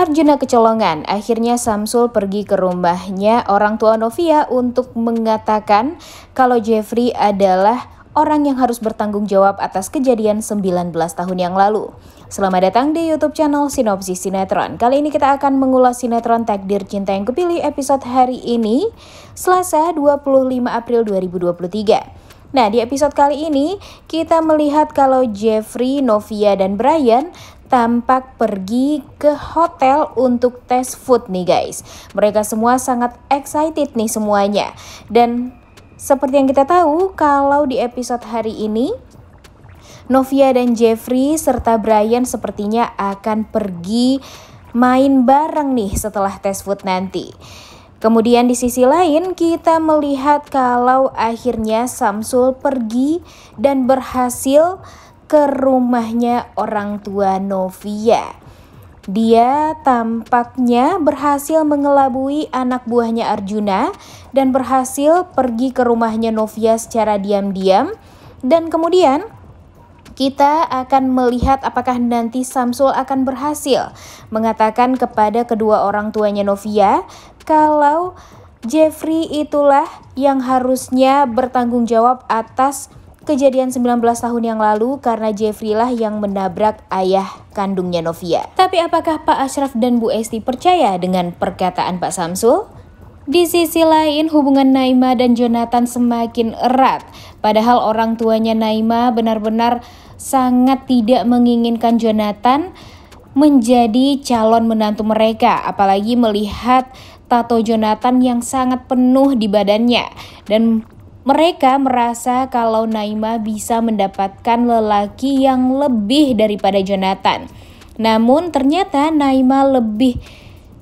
Arjuna kecolongan, akhirnya Samsul pergi ke rumahnya orang tua Novia untuk mengatakan kalau Jeffrey adalah orang yang harus bertanggung jawab atas kejadian 19 tahun yang lalu. Selamat datang di YouTube channel Sinopsis Sinetron. Kali ini kita akan mengulas sinetron Takdir Cinta yang Kepilih episode hari ini, Selasa 25 April 2023. Nah, di episode kali ini kita melihat kalau Jeffrey, Novia, dan Brian tampak pergi ke hotel untuk tes food nih guys. Mereka semua sangat excited nih semuanya. Dan seperti yang kita tahu kalau di episode hari ini Novia dan Jeffrey serta Brian sepertinya akan pergi main bareng nih setelah tes food nanti. Kemudian di sisi lain kita melihat kalau akhirnya Samsul pergi dan berhasil ke rumahnya orang tua Novia. Dia tampaknya berhasil mengelabui anak buahnya Arjuna dan berhasil pergi ke rumahnya Novia secara diam-diam. Dan kemudian kita akan melihat apakah nanti Samsul akan berhasil mengatakan kepada kedua orang tuanya Novia kalau Jeffrey itulah yang harusnya bertanggung jawab atas kejadian 19 tahun yang lalu karena Jeffrey lah yang menabrak ayah kandungnya Novia. Tapi apakah Pak Ashraf dan Bu Esti percaya dengan perkataan Pak Samsul? Di sisi lain, hubungan Naima dan Jonathan semakin erat. Padahal orang tuanya Naima benar-benar sangat tidak menginginkan Jonathan menjadi calon menantu mereka, apalagi melihat tato Jonathan yang sangat penuh di badannya dan mereka merasa kalau Naima bisa mendapatkan lelaki yang lebih daripada Jonathan. Namun ternyata Naima lebih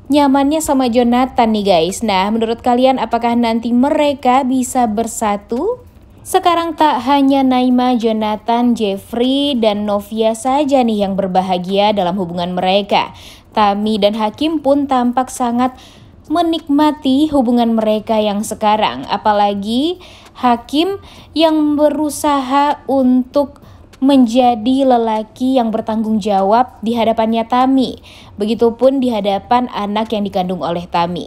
nyamannya sama Jonathan nih guys. Nah, menurut kalian apakah nanti mereka bisa bersatu? Sekarang tak hanya Naima, Jonathan, Jeffrey, dan Novia saja nih yang berbahagia dalam hubungan mereka. Tami dan Hakim pun tampak sangat menikmati hubungan mereka yang sekarang, apalagi hakim yang berusaha untuk menjadi lelaki yang bertanggung jawab di hadapannya Tami, begitupun di hadapan anak yang dikandung oleh Tami.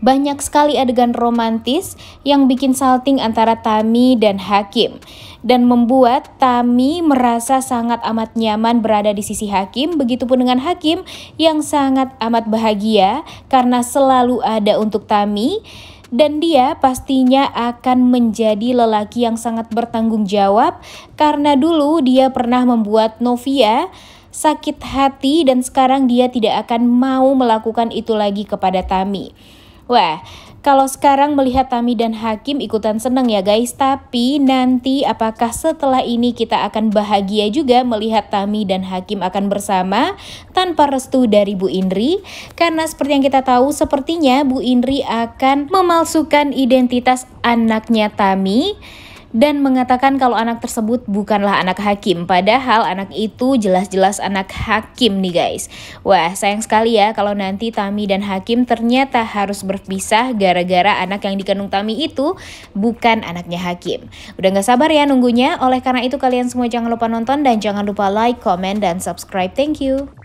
Banyak sekali adegan romantis yang bikin salting antara Tami dan Hakim dan membuat Tami merasa sangat amat nyaman berada di sisi Hakim, begitupun dengan Hakim yang sangat amat bahagia karena selalu ada untuk Tami dan dia pastinya akan menjadi lelaki yang sangat bertanggung jawab karena dulu dia pernah membuat Novia sakit hati dan sekarang dia tidak akan mau melakukan itu lagi kepada Tami. Wah, kalau sekarang melihat Tami dan Hakim ikutan seneng ya guys, tapi nanti apakah setelah ini kita akan bahagia juga melihat Tami dan Hakim akan bersama tanpa restu dari Bu Indri? Karena seperti yang kita tahu, sepertinya Bu Indri akan memalsukan identitas anaknya Tami dan mengatakan kalau anak tersebut bukanlah anak hakim. Padahal anak itu jelas-jelas anak hakim nih guys. Wah sayang sekali ya kalau nanti Tami dan Hakim ternyata harus berpisah gara-gara anak yang dikandung Tami itu bukan anaknya Hakim. Udah gak sabar ya nunggunya, oleh karena itu kalian semua jangan lupa nonton dan jangan lupa like, comment, dan subscribe. Thank you.